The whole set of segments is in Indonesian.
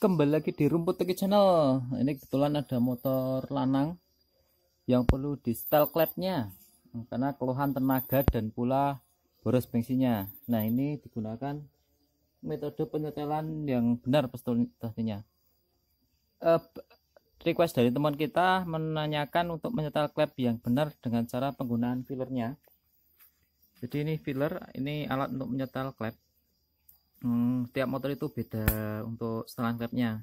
kembali lagi di rumput teki channel ini kebetulan ada motor lanang yang perlu di style klepnya karena keluhan tenaga dan pula boros bensinnya nah ini digunakan metode penyetelan yang benar pastinya uh, request dari teman kita menanyakan untuk menyetel klep yang benar dengan cara penggunaan fillernya jadi ini filler ini alat untuk menyetel klep hmm, tiap motor itu beda untuk setelan klepnya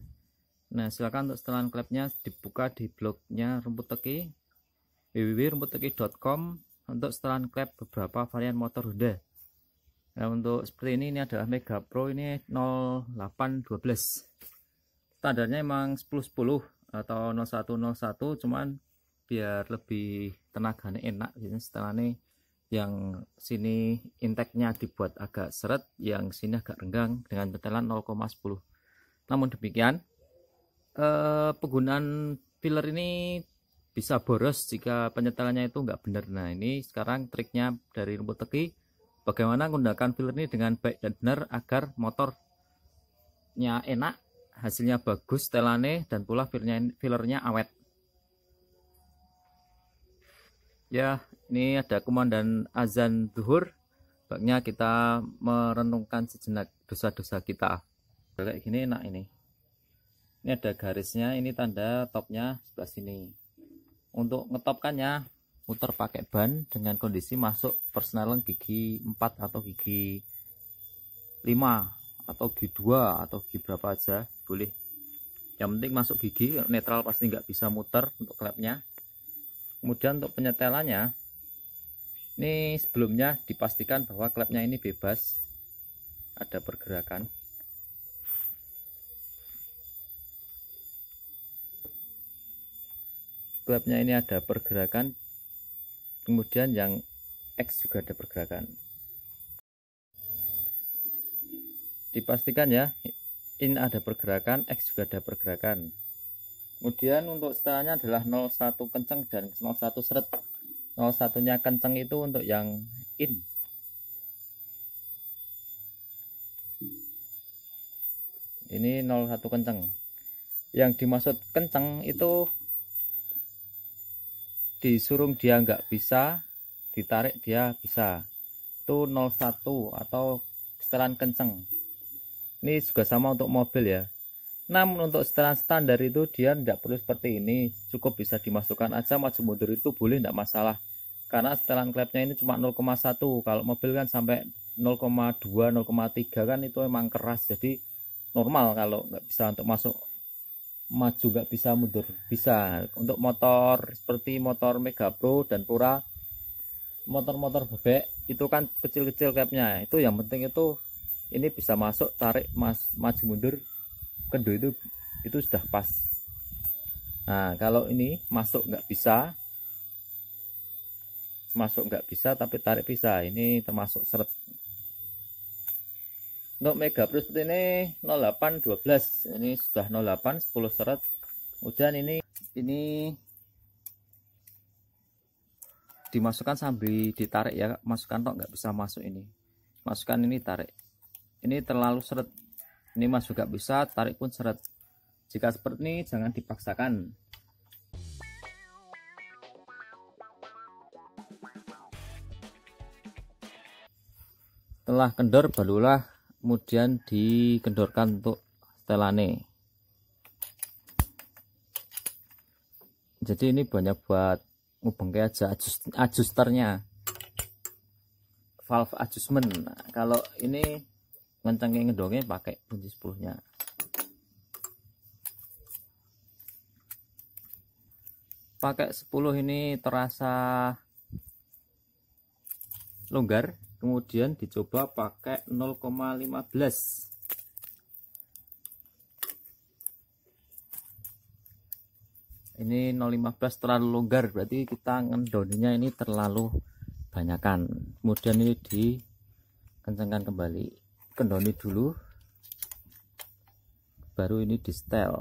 nah silakan untuk setelan klepnya dibuka di blognya rumput teki www.rumputteki.com untuk setelan klep beberapa varian motor Honda nah, untuk seperti ini ini adalah Mega Pro ini 0812 standarnya emang 1010 atau 0101 cuman biar lebih tenaganya enak jadi setelah ini yang sini inteknya dibuat agak seret, yang sini agak renggang dengan tetelan 0,10. Namun demikian, eh, penggunaan filler ini bisa boros jika penyetelannya itu nggak benar. Nah ini sekarang triknya dari rumput teki, bagaimana menggunakan filler ini dengan baik dan benar agar motornya enak, hasilnya bagus, telane, dan pula fillernya, fillernya awet. Ya, ini ada kumandan azan duhur. Baiknya kita merenungkan sejenak dosa-dosa kita. Kayak gini enak ini. Ini ada garisnya, ini tanda topnya sebelah sini. Untuk ngetopkannya, muter pakai ban dengan kondisi masuk persenalan gigi 4 atau gigi 5 atau gigi 2 atau gigi berapa aja boleh. Yang penting masuk gigi, netral pasti nggak bisa muter untuk klepnya kemudian untuk penyetelannya ini sebelumnya dipastikan bahwa klepnya ini bebas ada pergerakan klepnya ini ada pergerakan kemudian yang X juga ada pergerakan dipastikan ya ini ada pergerakan X juga ada pergerakan Kemudian untuk setelahnya adalah 01 kenceng dan 01 seret. 01 nya kenceng itu untuk yang in. Ini 01 kenceng. Yang dimaksud kenceng itu disurung dia nggak bisa, ditarik dia bisa. Itu 01 atau setelan kenceng. Ini juga sama untuk mobil ya. Namun untuk setelan standar itu dia tidak perlu seperti ini. Cukup bisa dimasukkan aja maju mundur itu boleh tidak masalah. Karena setelan klepnya ini cuma 0,1. Kalau mobil kan sampai 0,2, 0,3 kan itu emang keras. Jadi normal kalau nggak bisa untuk masuk maju nggak bisa mundur bisa untuk motor seperti motor Mega Pro dan Pura motor-motor bebek itu kan kecil-kecil klepnya itu yang penting itu ini bisa masuk tarik mas maju mundur kendo itu itu sudah pas nah kalau ini masuk nggak bisa masuk nggak bisa tapi tarik bisa ini termasuk seret untuk mega plus ini 0812 ini sudah 08 10 seret kemudian ini ini dimasukkan sambil ditarik ya masukkan tok nggak bisa masuk ini masukkan ini tarik ini terlalu seret ini mas juga bisa tarik pun seret jika seperti ini jangan dipaksakan Telah kendor barulah kemudian dikendorkan untuk setelane jadi ini banyak buat ngebengke aja adjust, adjusternya valve adjustment nah, kalau ini kencang kayak ngedongnya pakai kunci sepuluhnya pakai 10 ini terasa longgar kemudian dicoba pakai 0,15 ini 015 terlalu longgar berarti kita ngendoninya ini terlalu banyakan kemudian ini dikencangkan kembali kendoni dulu baru ini di setel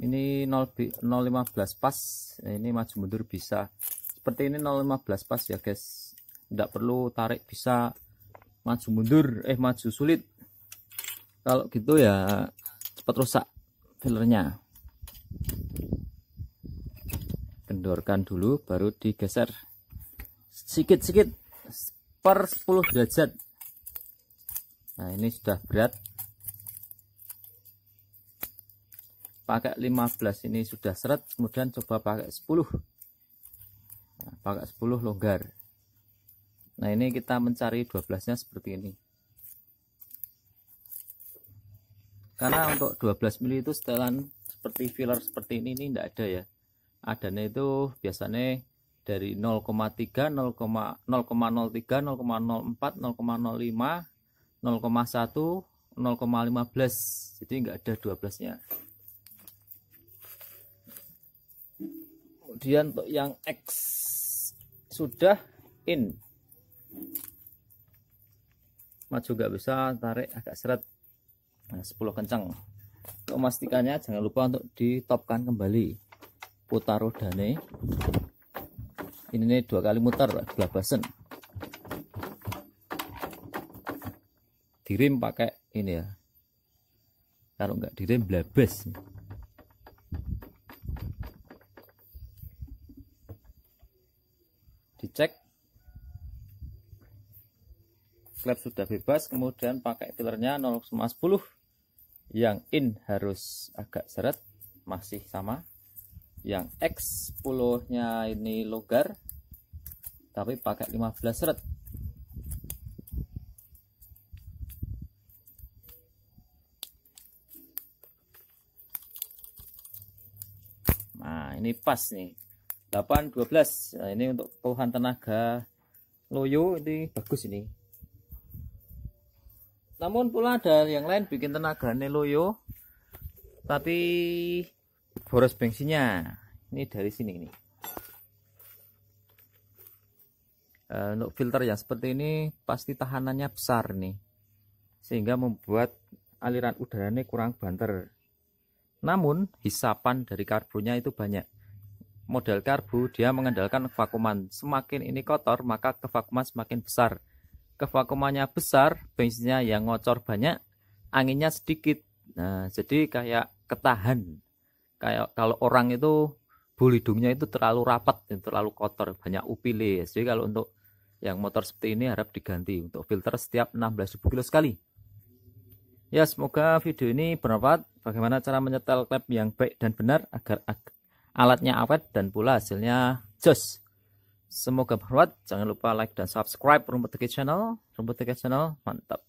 ini 0, 015 pas ini maju mundur bisa seperti ini 015 pas ya guys tidak perlu tarik bisa maju mundur eh maju sulit kalau gitu ya cepat rusak fillernya kendorkan dulu baru digeser sedikit-sedikit per 10 derajat nah ini sudah berat pakai 15 ini sudah seret kemudian coba pakai 10 nah, pakai 10 longgar Nah ini kita mencari 12 nya seperti ini karena untuk 12 mili itu setelan seperti filler seperti ini ini tidak ada ya adanya itu biasanya dari 0,3 0,03 0,04 0,05 0,1 0,15 jadi nggak ada 12 nya kemudian untuk yang X sudah in maju juga bisa tarik agak seret nah, 10 kencang untuk memastikannya jangan lupa untuk ditopkan kembali putar rodane ini nih dua kali muter basen dirim pakai ini ya kalau nggak dirim blabes dicek klep sudah bebas kemudian pakai fillernya 0,10 yang in harus agak seret masih sama yang X 10 nya ini logar tapi pakai 15 seret nah ini pas nih 8 12 nah, ini untuk keluhan tenaga loyo ini bagus ini namun pula ada yang lain bikin tenaga loyo tapi boros bensinnya ini dari sini ini eh, untuk filter yang seperti ini pasti tahanannya besar nih sehingga membuat aliran udaranya kurang banter namun hisapan dari karbonya itu banyak model karbu dia mengandalkan vakuman. semakin ini kotor maka kevakuman semakin besar kevakumannya besar, bensinnya yang ngocor banyak, anginnya sedikit. Nah, jadi kayak ketahan. Kayak kalau orang itu bulu hidungnya itu terlalu rapat, terlalu kotor, banyak upile. Jadi kalau untuk yang motor seperti ini harap diganti untuk filter setiap 16.000 kilo sekali. Ya, semoga video ini bermanfaat. Bagaimana cara menyetel klep yang baik dan benar agar alatnya awet dan pula hasilnya joss. Semoga bermanfaat. Jangan lupa like dan subscribe Rumput Teki Channel. Rumput Teki Channel, mantap.